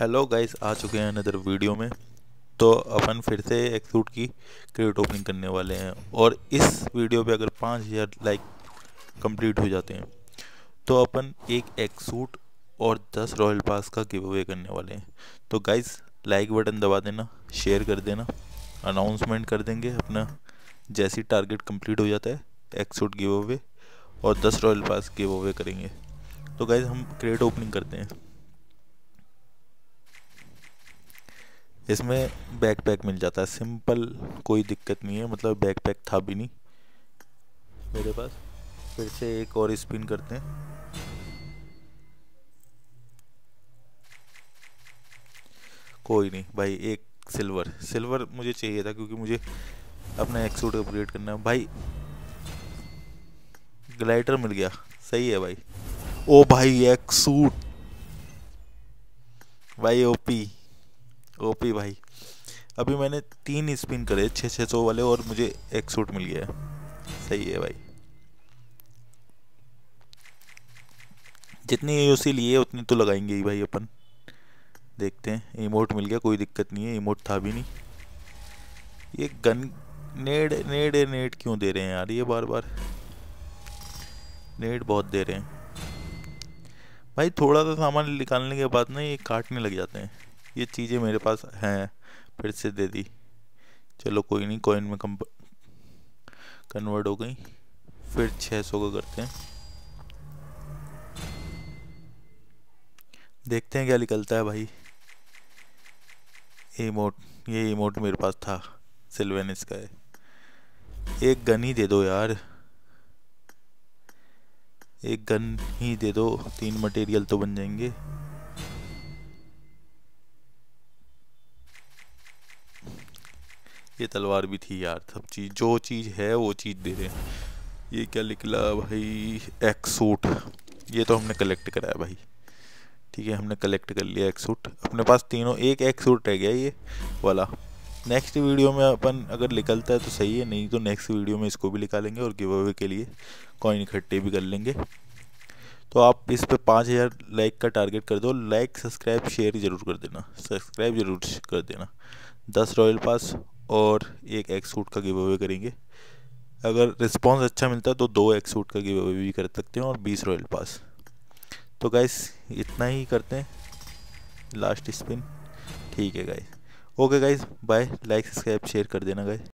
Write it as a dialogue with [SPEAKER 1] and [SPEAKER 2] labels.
[SPEAKER 1] hello guys आ चुके हैं another video में तो अपन फिर से एक सूट की क्रेडिट ओपनिंग करने वाले हैं और इस वीडियो पे अगर पाँच हज़ार लाइक कंप्लीट हो जाते हैं तो अपन एक एक सूट और दस रॉयल पास का गिव अवे करने वाले हैं तो गाइस लाइक बटन दबा देना शेयर कर देना अनाउंसमेंट कर देंगे अपना जैसी टारगेट कम्प्लीट हो जाता है एक सूट गिव अवे और दस रॉयल पास गिव अवे करेंगे तो गाइज़ हम क्रेडिट ओपनिंग करते हैं इसमें बैकपैक मिल जाता है सिंपल कोई दिक्कत नहीं है मतलब बैकपैक था भी नहीं मेरे पास फिर से एक और स्पिन करते हैं कोई नहीं भाई एक सिल्वर सिल्वर मुझे चाहिए था क्योंकि मुझे अपना एक्सूट अपग्रेड करना है भाई ग्लाइडर मिल गया सही है भाई ओ भाई एक्सूट भाई ओपी ओपी भाई अभी मैंने तीन स्पिन करे छः छः सौ वाले और मुझे एक सूट मिल गया है सही है भाई जितनी ए सी लिए उतनी तो लगाएंगे ही भाई अपन देखते हैं इमोट मिल गया कोई दिक्कत नहीं है इमोट था भी नहीं ये गन नेड नेड नेड क्यों दे रहे हैं यार ये बार बार नेट बहुत दे रहे हैं भाई थोड़ा सा सामान निकालने के बाद ना ये काटने लग जाते हैं ये चीज़ें मेरे पास हैं फिर से दे दी चलो कोई नहीं कॉइन में कंप कन्वर्ट हो गई फिर 600 का करते हैं देखते हैं क्या निकलता है भाई इमोट ये इमोट मेरे पास था सिल्वेनिस का है एक गन ही दे दो यार एक गन ही दे दो तीन मटेरियल तो बन जाएंगे ये तलवार भी थी यार सब चीज़ जो चीज़ है वो चीज़ दे रहे हैं ये क्या निकला भाई एक सूट ये तो हमने कलेक्ट कराया भाई ठीक है हमने कलेक्ट कर लिया एक सूट अपने पास तीनों एक एक सूट रह गया ये वाला नेक्स्ट वीडियो में अपन अगर निकलता है तो सही है नहीं तो नेक्स्ट वीडियो में इसको भी निकालेंगे और गिव अवे के लिए कॉइन इकट्ठे भी कर लेंगे तो आप इस पर पाँच हज़ार लाइक का टारगेट कर दो लाइक सब्सक्राइब शेयर ज़रूर कर देना सब्सक्राइब ज़रूर कर देना दस रॉयल पास और एक एक्स सूट का गिव अवे करेंगे अगर रिस्पॉन्स अच्छा मिलता है तो दो एक्स सूट का गिव अवे भी कर सकते हैं और बीस रॉयल पास तो गाइस इतना ही करते हैं लास्ट स्पिन ठीक है guys okay guys bye like subscribe share कर देना गाइस